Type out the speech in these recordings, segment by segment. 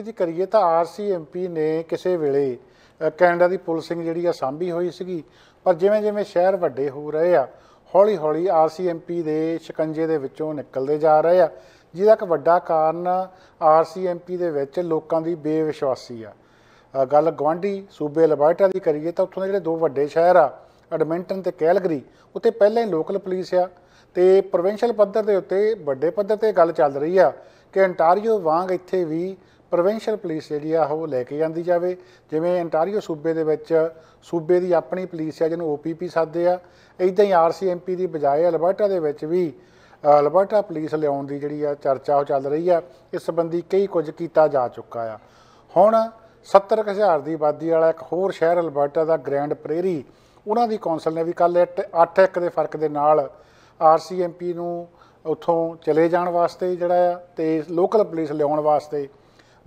MP ਦੀ ਕਰੀਏ ਤਾਂ MP ਨੇ ਕਿਸੇ ਵੇਲੇ ਕੈਨੇਡਾ ਦੀ ਪੁਲਿਸਿੰਗ ਜਿਹੜੀ ਆ ਸਾਂਭੀ ਹੋਈ ਸੀਗੀ ਪਰ ਜਿਵੇਂ ਜਿਵੇਂ ਸ਼ਹਿਰ ਵੱਡੇ ਹੋ ਰਹੇ ਆ ਹੌਲੀ ਹੌਲੀ ਐਮਪੀ ਦੇ ਸ਼ਿਕੰਜੇ ਦੇ ਵਿੱਚੋਂ ਨਿਕਲਦੇ ਜਾ ਰਹੇ ਆ ਜਿਹਦਾ ਇੱਕ ਵੱਡਾ ਕਾਰਨ ਐਮਪੀ ਦੇ ਵਿੱਚ ਲੋਕਾਂ ਦੀ ਬੇਵਿਸ਼ਵਾਸੀ ਆ ਗੱਲ ਗਵਾਂਢੀ ਸੂਬੇ ਲਬਾਟਾ ਦੀ ਕਰੀਏ ਤਾਂ ਉੱਥੋਂ ਦੇ ਜਿਹੜੇ ਦੋ ਵੱਡੇ ਸ਼ਹਿਰ ਆ ਐਡਮਿੰਟਨ ਤੇ ਕੈਲਗਰੀ ਉੱਤੇ ਪਹਿਲਾਂ ਹੀ ਲੋਕਲ ਪੁਲਿਸ ਆ ਤੇ ਪ੍ਰੋਵਿੰਸ਼ੀਅਲ ਪੱਧਰ ਦੇ ਉੱਤੇ ਵੱਡੇ ਪੱਧਰ ਤੇ ਗੱਲ ਚੱਲ ਰਹੀ ਆ ਕਿ ਅੰਟਾਰੀਓ ਵਾਂਗ ਇੱਥੇ ਵੀ ਪ੍ਰੋਵਿੰਸ਼ੀਅਲ ਪੁਲਿਸ ਜਿਹੜੀ ਆ ਉਹ ਲੈ ਕੇ ਜਾਂਦੀ ਜਾਵੇ ਜਿਵੇਂ ਅੰਟਾਰੀਓ ਸੂਬੇ ਦੇ ਵਿੱਚ ਸੂਬੇ ਦੀ ਆਪਣੀ ਪੁਲਿਸ ਆ ਜਿਹਨੂੰ OPP ਸੱਦਦੇ ਆ ਇਦਾਂ ਹੀ RCMP ਦੀ ਬਜਾਏ ਅਲਬਰਟਾ ਦੇ ਵਿੱਚ ਵੀ ਅਲਬਰਟਾ ਪੁਲਿਸ ਲਿਆਉਣ ਦੀ ਜਿਹੜੀ ਆ ਚਰਚਾ ਉਹ ਚੱਲ ਰਹੀ ਆ ਇਸ ਸੰਬੰਧੀ ਕਈ ਕੁਝ ਕੀਤਾ ਜਾ ਚੁੱਕਾ ਆ ਹੁਣ 70000 ਦੀ ਆਬਾਦੀ ਵਾਲਾ ਇੱਕ ਹੋਰ ਸ਼ਹਿਰ ਅਲਬਰਟਾ ਦਾ ਗ੍ਰੈਂਡ ਪ੍ਰੇਰੀ ਉਹਨਾਂ ਦੀ ਕੌਂਸਲ ਨੇ ਵੀ ਕੱਲ 8-1 ਦੇ ਫਰਕ ਦੇ ਨਾਲ ਆਰਸੀਐਮਪੀ ਨੂੰ ਉਥੋਂ ਚਲੇ ਜਾਣ ਵਾਸਤੇ ਜਿਹੜਾ ਆ ਤੇ ਲੋਕਲ ਪੁਲਿਸ ਲਿਆਉਣ ਵਾਸਤੇ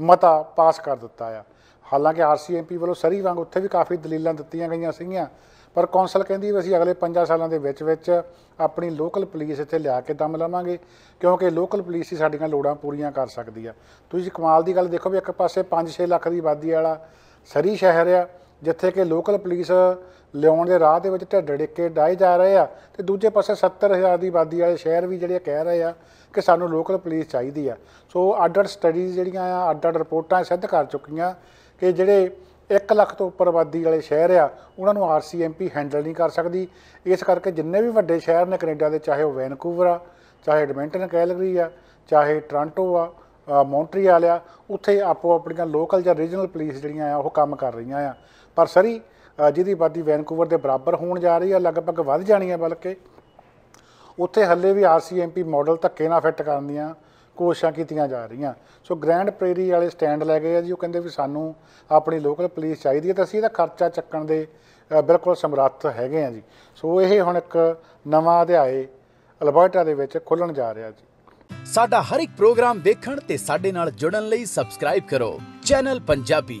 ਮਤਾ ਪਾਸ ਕਰ ਦਿੱਤਾ ਆ ਹਾਲਾਂਕਿ ਆਰਸੀਐਮਪੀ ਵੱਲੋਂ ਸਰੀ ਵਾਂਗ ਉੱਥੇ ਵੀ ਕਾਫੀ ਦਲੀਲਾਂ ਦਿੱਤੀਆਂ ਗਈਆਂ ਸੀਗੀਆਂ ਪਰ ਕੌਂਸਲ ਕਹਿੰਦੀ ਵੀ ਅਸੀਂ ਅਗਲੇ 5 ਸਾਲਾਂ ਦੇ ਵਿੱਚ ਵਿੱਚ ਆਪਣੀ ਲੋਕਲ ਪੁਲਿਸ ਇੱਥੇ ਲਿਆ ਕੇ ਦਮ ਲਵਾਂਗੇ ਕਿਉਂਕਿ ਲੋਕਲ ਪੁਲਿਸ ਹੀ ਸਾਡੀਆਂ ਲੋੜਾਂ ਪੂਰੀਆਂ ਕਰ ਸਕਦੀ ਆ ਤੁਸੀਂ ਕਮਾਲ ਦੀ ਗੱਲ ਦੇਖੋ ਵੀ ਇੱਕ ਪਾਸੇ 5-6 ਲੱਖ ਦੀ ਆਬਾਦੀ ਵਾਲਾ ਸਰੀ ਸ਼ਹਿਰ ਆ ਜਿੱਥੇ ਕਿ ਲੋਕਲ ਪੁਲਿਸ ਲਿਆਉਣ ਦੇ ਰਾਹ ਦੇ ਵਿੱਚ ਢੱਡੜਿੱਕੇ ਡਾਏ ਜਾ ਰਹੇ ਆ ਤੇ ਦੂਜੇ ਪਾਸੇ 70000 ਦੀ ਆਬਾਦੀ ਵਾਲੇ ਸ਼ਹਿਰ ਵੀ ਜਿਹੜੇ ਕਹਿ ਰਹੇ ਆ ਕਿ ਸਾਨੂੰ ਲੋਕਲ ਪੁਲਿਸ ਚਾਹੀਦੀ ਆ ਸੋ ਅਡਰ ਸਟੱਡੀ ਸਟੱਡੀਜ਼ ਜਿਹੜੀਆਂ ਆ ਅੱਡ ਰਿਪੋਰਟਾਂ ਸਿੱਧ ਕਰ ਚੁੱਕੀਆਂ ਕਿ ਜਿਹੜੇ 1 ਲੱਖ ਤੋਂ ਉੱਪਰ ਆਬਾਦੀ ਵਾਲੇ ਸ਼ਹਿਰ ਆ ਉਹਨਾਂ ਨੂੰ ਆਰਸੀਐਮਪੀ ਹੈਂਡਲ ਨਹੀਂ ਕਰ ਸਕਦੀ ਇਸ ਕਰਕੇ ਜਿੰਨੇ ਵੀ ਵੱਡੇ ਸ਼ਹਿਰ ਨੇ ਕੈਨੇਡਾ ਦੇ ਚਾਹੇ ਉਹ ਵੈਨਕੂਵਰ ਆ ਚਾਹੇ ਐਡਮਿੰਟਨ ਕੈਲਗਰੀ ਆ ਚਾਹੇ ਟ੍ਰਾਂਟੋ ਆ ਮੌਂਟਰੀਅਲ ਆ ਉੱਥੇ ਆਪੋ ਆਪਣੀਆਂ ਲੋਕਲ ਜਾਂ ਰੀਜਨਲ ਪੁਲਿਸ ਜਿਹੜੀਆਂ ਆ ਉਹ ਕੰਮ ਕਰ ਰਹੀਆਂ ਆ ਪਰ ਸਰੀ ਜਿਹਦੀ ਬਾਦੀ ਵੈਨਕੂਵਰ ਦੇ ਬਰਾਬਰ ਹੋਣ ਜਾ ਰਹੀ ਹੈ ਲਗਭਗ ਵੱਧ ਜਾਣੀ ਹੈ ਬਲਕਿ ਉੱਥੇ ਹੱਲੇ ਵੀ ਆਰਸੀਐਮਪੀ ਮਾਡਲ ਧੱਕੇ ਨਾਲ ਫਿੱਟ ਕਰਨ ਦੀਆਂ ਕੋਸ਼ਿਸ਼ਾਂ ਕੀਤੀਆਂ ਜਾ ਰਹੀਆਂ ਸੋ ਗ੍ਰੈਂਡ ਪ੍ਰੇਰੀ ਵਾਲੇ ਸਟੈਂਡ ਲੈ ਗਏ ਆ ਜੀ ਉਹ ਕਹਿੰਦੇ ਵੀ ਸਾਨੂੰ ਆਪਣੀ ਲੋਕਲ ਪੁਲਿਸ ਚਾਹੀਦੀ ਹੈ ਤਾਂ ਅਸੀਂ ਇਹਦਾ ਖਰਚਾ ਚੱਕਣ ਦੇ ਬਿਲਕੁਲ ਸਮਰੱਥ ਹੈਗੇ ਆ ਜੀ ਸੋ ਇਹ ਹੁਣ ਇੱਕ ਨਵਾਂ ਅਧਿਆਏ ਅਲਬਰਟਾ ਦੇ ਵਿੱਚ ਖੁੱਲਣ ਜਾ ਰਿਹਾ ਜੀ ਸਾਡਾ ਹਰ ਇੱਕ ਪ੍ਰੋਗਰਾਮ ਦੇਖਣ ਤੇ ਸਾਡੇ ਨਾਲ ਜੁੜਨ ਲਈ ਸਬਸਕ੍ਰਾਈਬ ਕਰੋ ਚੈਨਲ ਪੰਜਾਬੀ